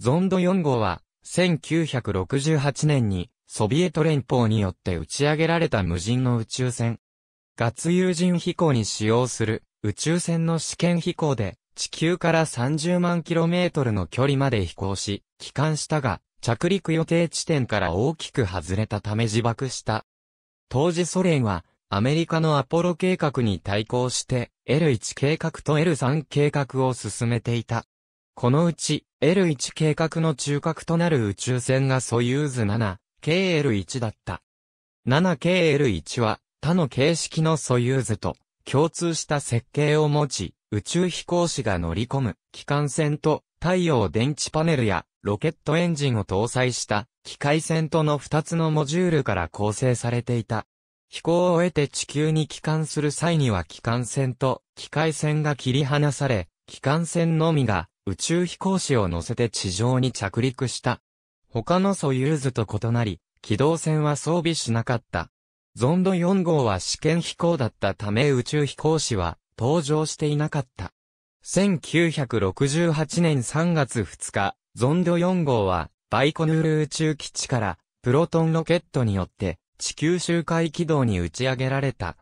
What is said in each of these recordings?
ゾンド4号は、1968年に、ソビエト連邦によって打ち上げられた無人の宇宙船。ガツ有人飛行に使用する宇宙船の試験飛行で、地球から30万キロメートルの距離まで飛行し、帰還したが、着陸予定地点から大きく外れたため自爆した。当時ソ連は、アメリカのアポロ計画に対抗して、L1 計画と L3 計画を進めていた。このうち、L1 計画の中核となる宇宙船がソユーズ 7KL1 だった。7KL1 は、他の形式のソユーズと共通した設計を持ち、宇宙飛行士が乗り込む機関船と太陽電池パネルやロケットエンジンを搭載した機械船との2つのモジュールから構成されていた。飛行を終えて地球に帰還する際には機関船と機械船が切り離され、機関船のみが宇宙飛行士を乗せて地上に着陸した。他のソユーズと異なり、機動船は装備しなかった。ゾンド4号は試験飛行だったため宇宙飛行士は登場していなかった。1968年3月2日、ゾンド4号はバイコヌール宇宙基地からプロトンロケットによって地球周回軌道に打ち上げられた。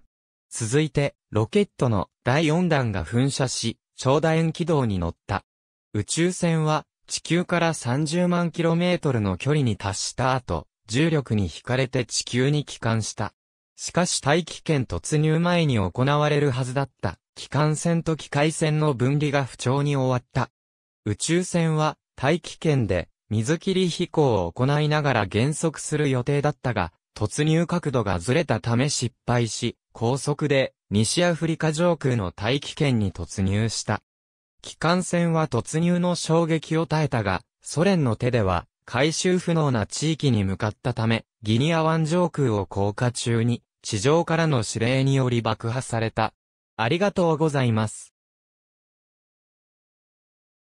続いて、ロケットの第4弾が噴射し、超楕円軌道に乗った。宇宙船は地球から30万 km の距離に達した後、重力に惹かれて地球に帰還した。しかし大気圏突入前に行われるはずだった、機関船と機械船の分離が不調に終わった。宇宙船は大気圏で水切り飛行を行いながら減速する予定だったが、突入角度がずれたため失敗し、高速で西アフリカ上空の大気圏に突入した。機関船は突入の衝撃を耐えたが、ソ連の手では回収不能な地域に向かったため、ギニア湾上空を降下中に、地上からの指令により爆破された。ありがとうございます。